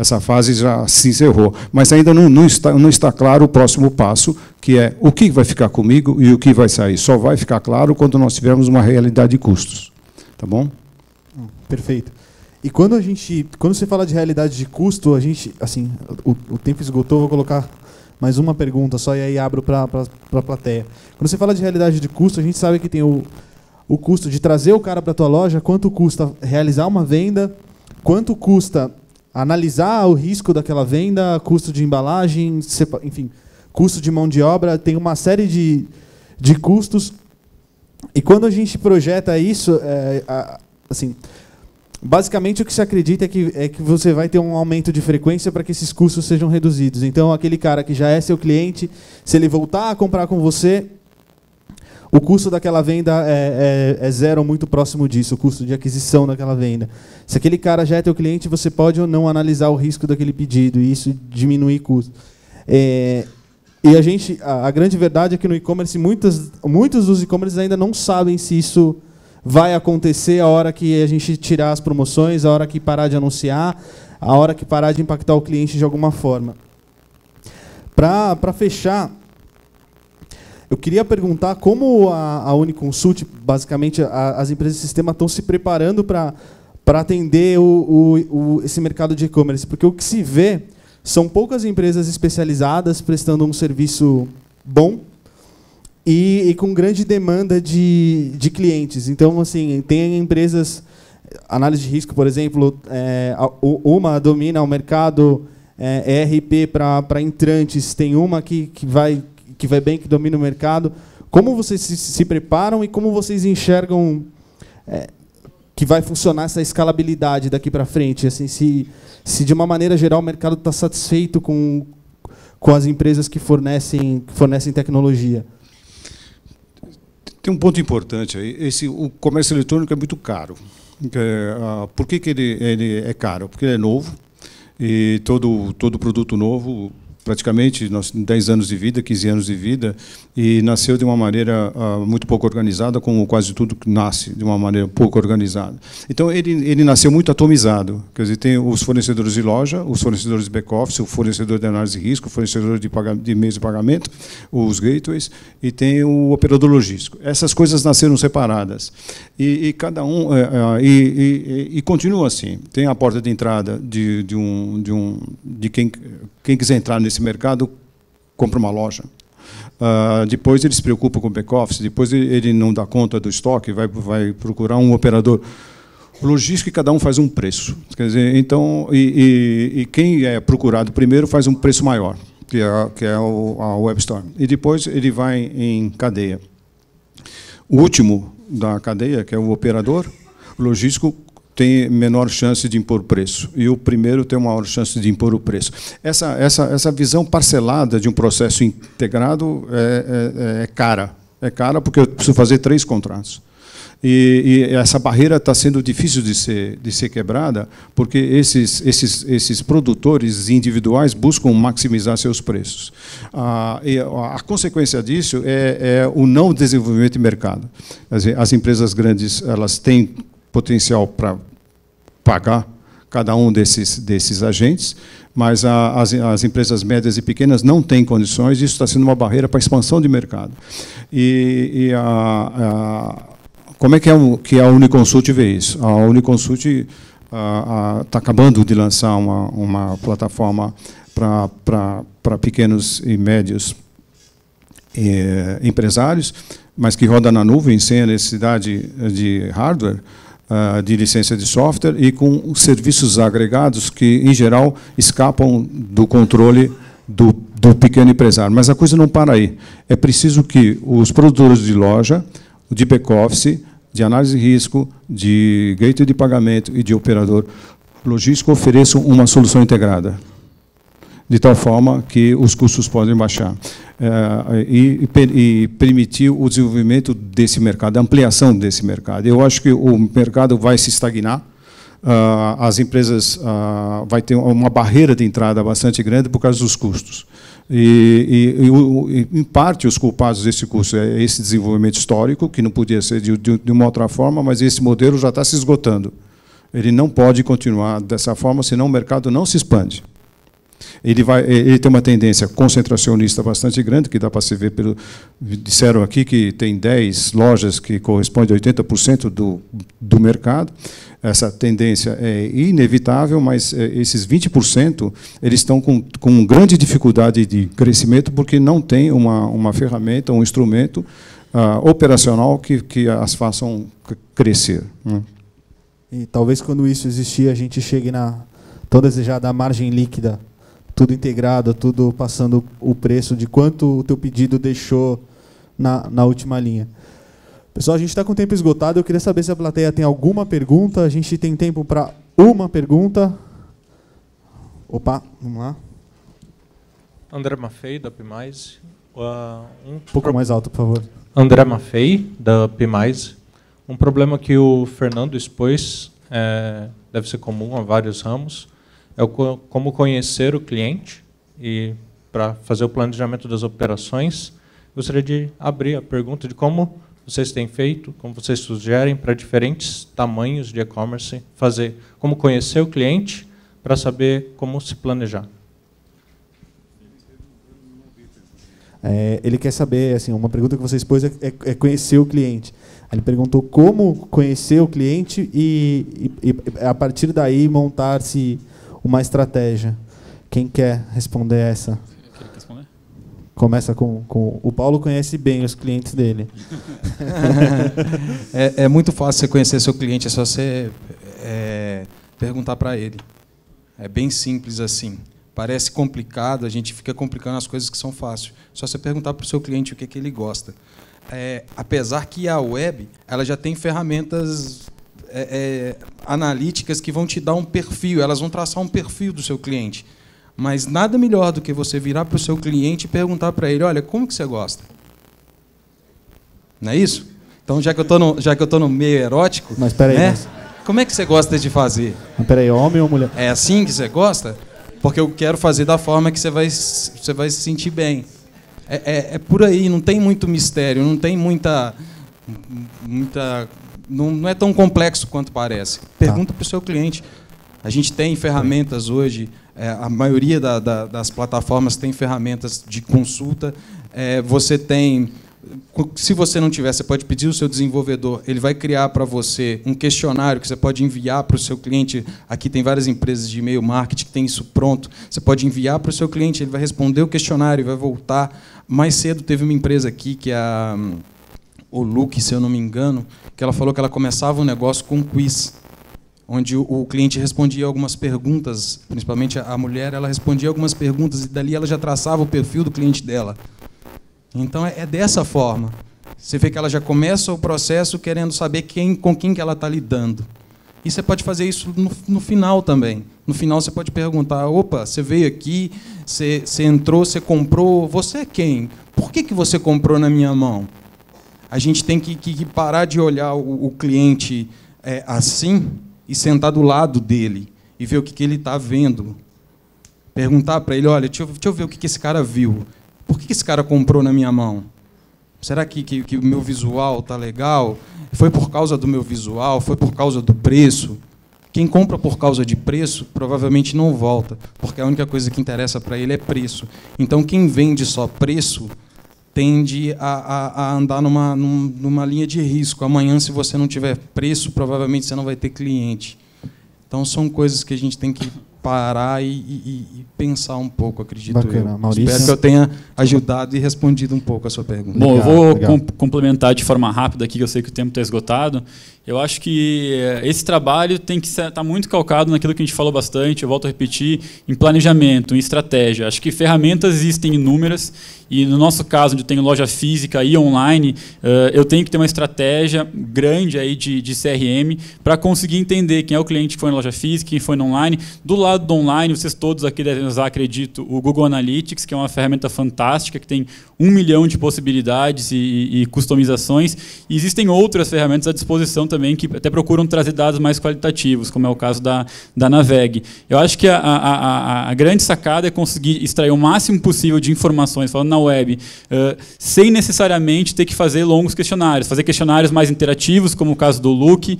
E: essa fase já se encerrou. Mas ainda não, não, está, não está claro o próximo passo, que é o que vai ficar comigo e o que vai sair. Só vai ficar claro quando nós tivermos uma realidade de custos. Tá bom?
A: Perfeito. E quando a gente. Quando você fala de realidade de custo, a gente. Assim, o, o tempo esgotou, vou colocar mais uma pergunta só e aí abro para a plateia. Quando você fala de realidade de custo, a gente sabe que tem o, o custo de trazer o cara para a tua loja, quanto custa realizar uma venda, quanto custa analisar o risco daquela venda, custo de embalagem, enfim, custo de mão de obra, tem uma série de, de custos. E quando a gente projeta isso, é, assim, Basicamente, o que se acredita é que, é que você vai ter um aumento de frequência para que esses custos sejam reduzidos. Então, aquele cara que já é seu cliente, se ele voltar a comprar com você, o custo daquela venda é, é, é zero ou muito próximo disso, o custo de aquisição daquela venda. Se aquele cara já é teu cliente, você pode ou não analisar o risco daquele pedido e isso diminuir custo. É, e a gente, a, a, grande verdade é que no e-commerce, muitos dos e-commerces ainda não sabem se isso vai acontecer a hora que a gente tirar as promoções, a hora que parar de anunciar, a hora que parar de impactar o cliente de alguma forma. Para fechar, eu queria perguntar como a, a Uniconsult, basicamente a, as empresas de sistema, estão se preparando para atender o, o, o, esse mercado de e-commerce, porque o que se vê são poucas empresas especializadas prestando um serviço bom e, e, com grande demanda de, de clientes. Então, assim, tem empresas, análise de risco, por exemplo, é, uma domina o mercado é, ERP para entrantes, tem uma que, que, vai, que vai bem, que domina o mercado. Como vocês se, se preparam e como vocês enxergam é, que vai funcionar essa escalabilidade daqui para frente? Assim, se, se, de uma maneira geral, o mercado está satisfeito com, com as empresas que fornecem, que fornecem tecnologia? Tem um ponto
E: importante aí. Esse, o comércio eletrônico é muito caro. Ah, por que, que ele, ele é caro? Porque ele é novo e todo, todo produto novo praticamente 10 anos de vida, 15 anos de vida, e nasceu de uma maneira uh, muito pouco organizada, como quase tudo que nasce de uma maneira pouco organizada. Então ele, ele nasceu muito atomizado, quer dizer, tem os fornecedores de loja, os fornecedores de back-office, o fornecedor de análise de risco, o fornecedor de, de meios de pagamento, os gateways, e tem o operador logístico. Essas coisas nasceram separadas. E, e cada um, uh, uh, e, e, e continua assim. Tem a porta de entrada de, de, um, de, um, de quem quem quiser entrar nesse mercado, compra uma loja. Uh, depois ele se preocupa com o back-office, depois ele não dá conta do estoque, vai, vai procurar um operador. logístico. cada um faz um preço. Quer dizer, então, e, e, e quem é procurado primeiro faz um preço maior, que é, que é o, a WebStorm. E depois ele vai em cadeia. O último da cadeia, que é o operador, o logístico tem menor chance de impor o preço e o primeiro tem maior chance de impor o preço. Essa, essa, essa visão parcelada de um processo integrado é, é, é, é cara. É cara porque eu preciso fazer três contratos. E, e, essa barreira está sendo difícil de ser, de ser quebrada, porque esses, esses, esses produtores individuais buscam maximizar seus preços. Ah, a, a, consequência disso é, é, o não desenvolvimento de mercado. As, as empresas grandes elas têm potencial para pagar cada um desses, desses agentes, mas a, as, as empresas médias e pequenas não têm condições, isso está sendo uma barreira para a expansão de mercado. E, e a, a, como é que, é que a Uniconsult vê isso? A Uniconsult está acabando de lançar uma, uma plataforma para, para, para pequenos e médios é, empresários, mas que roda na nuvem, sem a necessidade de hardware, ah, de licença de software e com serviços agregados que, em geral, escapam do controle do, do pequeno empresário. Mas a coisa não para aí. É preciso que os produtores de loja, de back-office, de análise de risco, de gateway de pagamento e de operador logístico ofereçam uma solução integrada de tal forma que os custos podem baixar. É, e, e, permitir o desenvolvimento desse mercado, a ampliação desse mercado. Eu acho que o mercado vai se estagnar, uh, as empresas uh, vai ter uma barreira de entrada bastante grande por causa dos custos. E, e, e, em parte, os culpados desse curso é esse desenvolvimento histórico, que não podia ser de, de, de, uma outra forma, mas esse modelo já está se esgotando. Ele não pode continuar dessa forma, senão o mercado não se expande. Ele, vai, eh, ele tem uma tendência concentracionista bastante grande, que dá para se ver pelo. Disseram aqui que tem 10 lojas que correspondem a 80% do, do mercado. Essa tendência é inevitável, mas eh, esses 20% eles estão com, com grande dificuldade de crescimento porque não tem uma, uma ferramenta, um instrumento ah, operacional que, que as façam crescer. Né?
A: E talvez quando isso existir, a gente chegue na tão desejada margem líquida tudo integrado, tudo passando o preço de quanto o teu pedido deixou na, na última linha. Pessoal, a gente está com o tempo esgotado. Eu queria saber se a plateia tem alguma pergunta. A gente tem tempo para uma pergunta. Opa, vamos lá.
B: André Maffei,
A: da PMais. Uh, ah, um pouco mais alto, por favor. André Maffei, da PMais. Um problema que o Fernando expôs é, deve ser comum a vários ramos é como conhecer o cliente e para fazer o planejamento das operações. Gostaria de abrir a pergunta de como vocês têm feito, como vocês sugerem para diferentes tamanhos de e-commerce fazer, como conhecer o cliente para saber como se planejar. É, ele quer saber, assim, uma pergunta que você expôs é, é, é, conhecer o cliente. Ele perguntou como conhecer o cliente e, e, e a partir daí montar-se uma estratégia. Quem quer responder essa? Começa com, com. O Paulo conhece bem os clientes dele.
C: é, é, muito fácil você conhecer seu cliente, é só você é, perguntar para ele. É bem simples assim. Parece complicado, a gente fica complicando as coisas que são fáceis. Só você perguntar para o seu cliente o que, é que ele gosta. É, apesar que a web ela já tem ferramentas é, é, analíticas que vão te dar um perfil, elas vão traçar um perfil do seu cliente. Mas nada melhor do que você virar para o seu cliente e perguntar para ele, olha, como que você gosta? Não é isso? Então, já que eu estou no, já que eu no meio erótico... Mas espera aí, né? mas... Como é que você gosta de fazer?
A: Espera aí, homem ou mulher?
C: É assim que você gosta? Porque eu quero fazer da forma que você vai, você vai se sentir bem. É, é, é por aí, não tem muito mistério, não tem muita... muita não, não é tão complexo quanto parece. Tá. Pergunta tá. para o seu cliente. A gente tem ferramentas hoje, é, a maioria da, da, das plataformas tem ferramentas de consulta. É, você tem. Se você não tiver, você pode pedir o seu desenvolvedor, ele vai criar para você um questionário que você pode enviar para o seu cliente. Aqui tem várias empresas de e-mail marketing que tem isso pronto. Você pode enviar para o seu cliente, ele vai responder o questionário, vai voltar. Mais cedo teve uma empresa aqui que é a hum, o Luke, se eu não me engano, que ela falou que ela começava um negócio com um quiz, onde o cliente respondia algumas perguntas, principalmente a mulher, ela respondia algumas perguntas e dali ela já traçava o perfil do cliente dela. Então é, é dessa forma. Você vê que ela já começa o processo querendo saber quem, com quem que ela está lidando. E você pode fazer isso no, no, final também. No final você pode perguntar: opa, você veio aqui, você, você entrou, você comprou, você é quem? Por que, que você comprou na minha mão? A gente tem que, que parar de olhar o, o cliente é, assim e sentar do lado dele e ver o que, que ele está vendo. Perguntar para ele: olha, deixa eu, deixa eu ver o que, que esse cara viu. Por que, que esse cara comprou na minha mão? Será que, que, que o meu visual está legal? Foi por causa do meu visual? Foi por causa do preço? Quem compra por causa de preço provavelmente não volta, porque a única coisa que interessa para ele é preço. Então, quem vende só preço tende a, a, a andar numa, numa linha de risco. Amanhã, se você não tiver preço, provavelmente você não vai ter cliente. Então, são coisas que a gente tem que parar e, e, e, pensar um pouco, acredito Bacana. eu. Maurício. Espero que eu tenha ajudado e respondido um pouco a sua pergunta.
B: Bom, legal, eu vou complementar de forma rápida aqui, que eu sei que o tempo está esgotado. Eu acho que eh, esse trabalho tem que estar tá muito calcado naquilo que a gente falou bastante, eu volto a repetir, em planejamento, em estratégia. Acho que ferramentas existem inúmeras e no nosso caso, onde eu tenho loja física e online, eh, eu tenho que ter uma estratégia grande aí de, de CRM para conseguir entender quem é o cliente que foi na loja física, quem foi no online, do lado lado do online, vocês todos aqui devem usar, acredito, o Google Analytics, que é uma ferramenta fantástica, que tem um milhão de possibilidades e, e, e customizações. E existem outras ferramentas à disposição também que até procuram trazer dados mais qualitativos, como é o caso da, da Naveg. Eu acho que a, a, a, a grande sacada é conseguir extrair o máximo possível de informações, falando na web, uh, sem necessariamente ter que fazer longos questionários, fazer questionários mais interativos, como o caso do Look, uh,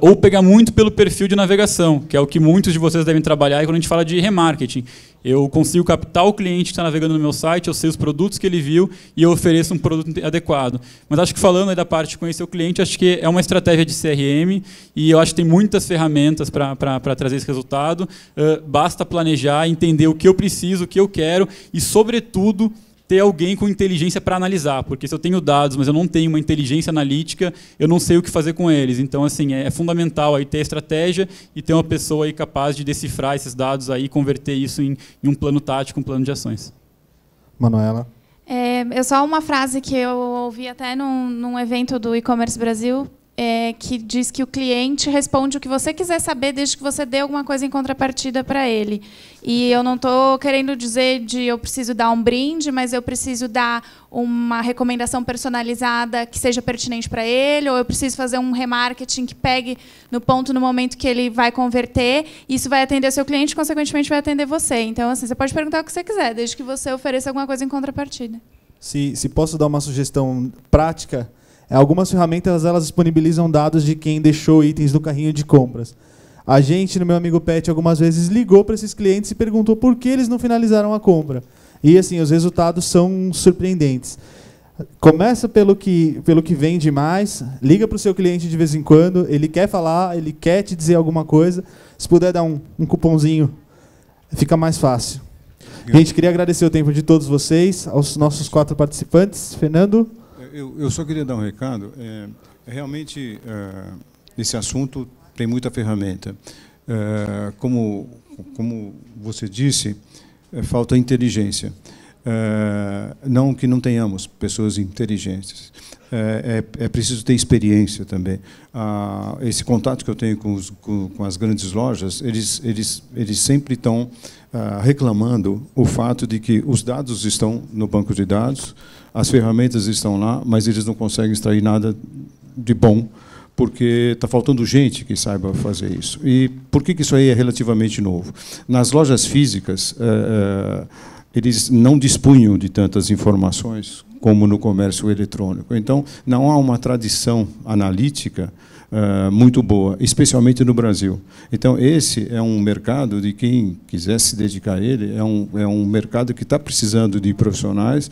B: ou pegar muito pelo perfil de navegação, que é o que muitos de vocês devem trabalhar trabalhar quando a gente fala de remarketing. Eu consigo captar o cliente que está navegando no meu site, eu sei os produtos que ele viu e eu ofereço um produto adequado. Mas acho que falando da parte de conhecer o cliente, acho que é uma estratégia de CRM e eu acho que tem muitas ferramentas para trazer esse resultado. Uh, basta planejar, entender o que eu preciso, o que eu quero e, sobretudo, ter alguém com inteligência para analisar, porque se eu tenho dados, mas eu não tenho uma inteligência analítica, eu não sei o que fazer com eles. Então, assim, é, é fundamental aí ter estratégia e ter uma pessoa aí capaz de decifrar esses dados aí, converter isso em, em um plano tático, um plano de ações.
A: Manuela.
D: É, eu só uma frase que eu ouvi até num, num evento do e-commerce Brasil é, que diz que o cliente responde o que você quiser saber, desde que você dê alguma coisa em contrapartida para ele. E eu não estou querendo dizer de eu preciso dar um brinde, mas eu preciso dar uma recomendação personalizada que seja pertinente para ele, ou eu preciso fazer um remarketing que pegue no ponto, no momento que ele vai converter. Isso vai atender o seu cliente, consequentemente vai atender você. Então, assim, você pode perguntar o que você quiser, desde que você ofereça alguma coisa em contrapartida.
A: Se, se posso dar uma sugestão prática, é, algumas ferramentas elas disponibilizam dados de quem deixou itens no carrinho de compras. A gente, no meu amigo Pet, algumas vezes ligou para esses clientes e perguntou por que eles não finalizaram a compra. E assim, os resultados são surpreendentes. Começa pelo que, pelo que vende mais, liga para o seu cliente de vez em quando, ele quer falar, ele quer te dizer alguma coisa. Se puder dar um, um cupomzinho, fica mais fácil. Gente, queria agradecer o tempo de todos vocês, aos nossos quatro participantes. Fernando,
E: eu, eu só queria dar um recado. É, realmente, é, esse assunto tem muita ferramenta. É, como, como você disse, é, falta inteligência. É, não que não tenhamos pessoas inteligentes. É, é, é, preciso ter experiência também. Ah, esse contato que eu tenho com, os, com, com, as grandes lojas, eles, eles, eles sempre estão ah, reclamando o fato de que os dados estão no banco de dados, as ferramentas estão lá, mas eles não conseguem extrair nada de bom, porque está faltando gente que saiba fazer isso. E por que, isso aí é relativamente novo? Nas lojas físicas, eh, eh, eles não dispunham de tantas informações como no comércio eletrônico. Então, não há uma tradição analítica ah, muito boa, especialmente no Brasil. Então, esse é um mercado de quem quiser se dedicar a ele, é um, é um mercado que está precisando de profissionais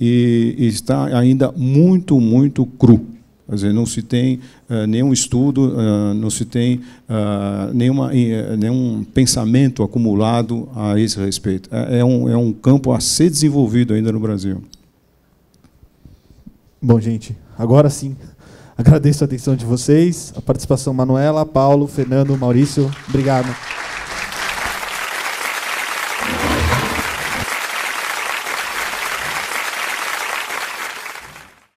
E: e, e está ainda muito, muito cru. Quer dizer, não se tem uh, nenhum estudo, uh, não se tem uh, nenhuma, eh, nenhum pensamento acumulado a esse respeito. É, é, um, é um campo a ser desenvolvido ainda no Brasil.
A: Bom, gente, agora sim. Agradeço a atenção de vocês, a participação Manuela, Paulo, Fernando, Maurício. Obrigado.